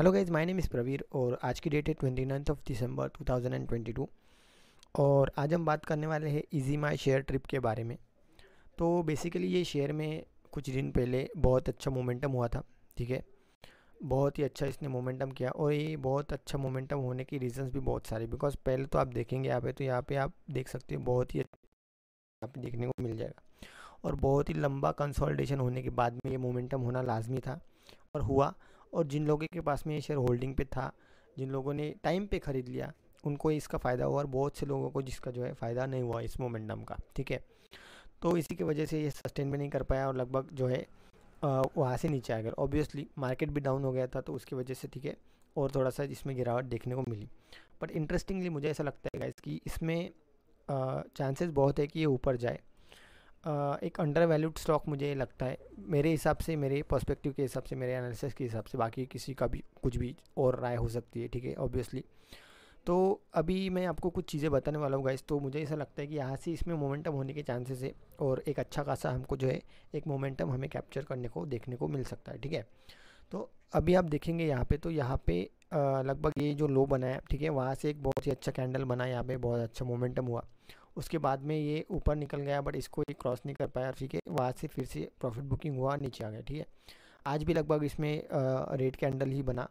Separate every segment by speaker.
Speaker 1: hello guys my name is Pravir और आज की डेट है twenty ninth of December two thousand and twenty two और आज हम बात करने वाले हैं इजी माई शेयर ट्रिप के बारे में तो बेसिकली ये शेयर में कुछ दिन पहले बहुत अच्छा मोमेंटम हुआ था ठीक है बहुत ही अच्छा इसने मोमेंटम किया और ये बहुत अच्छा मोमेंटम होने के रीजंस भी बहुत सारे बिकॉज पहले तो आप देखेंगे यहाँ पे तो यहाँ पे आप देख सकते हो बहुत ही यहाँ पे देखने को मिल जाएगा और बहुत ही लंबा कंसोलिडेशन होने के बाद में ये मोमेंटम होना लाजमी था और हुआ और जिन लोगों के पास में ये शेयर होल्डिंग पे था जिन लोगों ने टाइम पे ख़रीद लिया उनको इसका फ़ायदा हुआ और बहुत से लोगों को जिसका जो है फ़ायदा नहीं हुआ इस मोमेंटम का ठीक है तो इसी की वजह से ये सस्टेन भी नहीं कर पाया और लगभग जो है वहाँ से नीचे आ गया ऑब्वियसली मार्केट भी डाउन हो गया था तो उसकी वजह से ठीक है और थोड़ा सा इसमें गिरावट देखने को मिली बट इंटरेस्टिंगली मुझे ऐसा लगता है कि इसमें चांसेस बहुत है कि ये ऊपर जाए एक अंडर वैल्यूड स्टॉक मुझे लगता है मेरे हिसाब से मेरे पर्सपेक्टिव के हिसाब से मेरे एनालिसिस के हिसाब से बाकी किसी का भी कुछ भी और राय हो सकती है ठीक है ऑब्वियसली तो अभी मैं आपको कुछ चीज़ें बताने वाला हूँ गाइस तो मुझे ऐसा लगता है कि यहाँ से इसमें मोमेंटम होने के चांसेस है और एक अच्छा खासा हमको जो है एक मोमेंटम हमें कैप्चर करने को देखने को मिल सकता है ठीक है तो अभी आप देखेंगे यहाँ पे तो यहाँ पे लगभग ये जो लो बनाया ठीक है वहाँ से एक बहुत ही अच्छा कैंडल बना यहाँ पे बहुत अच्छा मोमेंटम हुआ उसके बाद में ये ऊपर निकल गया बट इसको ये क्रॉस नहीं कर पाया ठीक है वहाँ से फिर से प्रॉफिट बुकिंग हुआ नीचे आ गया ठीक है आज भी लगभग इसमें रेड कैंडल ही बना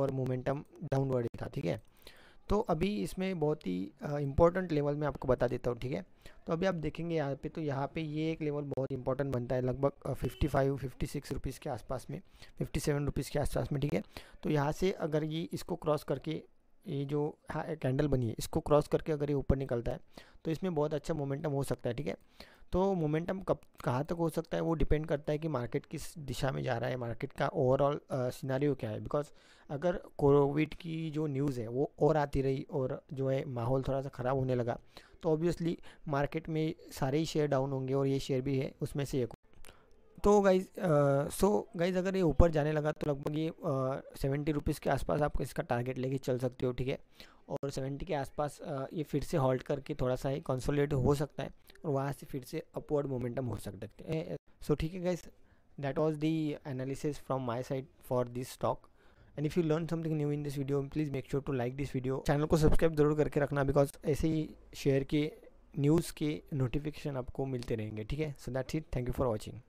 Speaker 1: और मोमेंटम डाउनवर्ड ही था ठीक है तो अभी इसमें बहुत ही इम्पोर्टेंट लेवल में आपको बता देता हूँ ठीक है तो अभी आप देखेंगे यहाँ पे तो यहाँ पे ये एक लेवल बहुत इंपॉर्टेंट बनता है लगभग fifty five fifty six rupees के आसपास में फिफ्टी सेवन रुपीज़ के आसपास में ठीक है तो यहाँ से अगर ये इसको क्रॉस करके ये जो हाँ, कैंडल बनी है इसको क्रॉस करके अगर ये ऊपर निकलता है तो इसमें बहुत अच्छा मोमेंटम हो सकता है ठीक है तो मोमेंटम कब कहाँ तक हो सकता है वो डिपेंड करता है कि मार्केट किस दिशा में जा रहा है मार्केट का ओवरऑल सिनारियो क्या है बिकॉज अगर कोविड की जो न्यूज़ है वो और आती रही और जो है माहौल थोड़ा सा ख़राब होने लगा तो ऑब्वियसली मार्केट में सारे ही शेयर डाउन होंगे और ये शेयर भी है उसमें से एक तो गाइज सो गाइज अगर ये ऊपर जाने लगा तो लगभग ये सेवेंटी रुपीज़ के आसपास आप इसका टारगेट लेके चल सकते हो ठीक है और सेवेंटी के आसपास ये फिर से हॉल्ट करके थोड़ा सा ही कंसोलिडेट हो सकता है और वहाँ से फिर से अपवर्ड मोमेंटम हो सकते हैं सो ठीक है guys that was the analysis from my side for this stock and if you learn something new in this video please make sure to like this video channel को subscribe जरूर करके रखना because ऐसे ही share के news के notification आपको मिलते रहेंगे ठीक है so that's it thank you for watching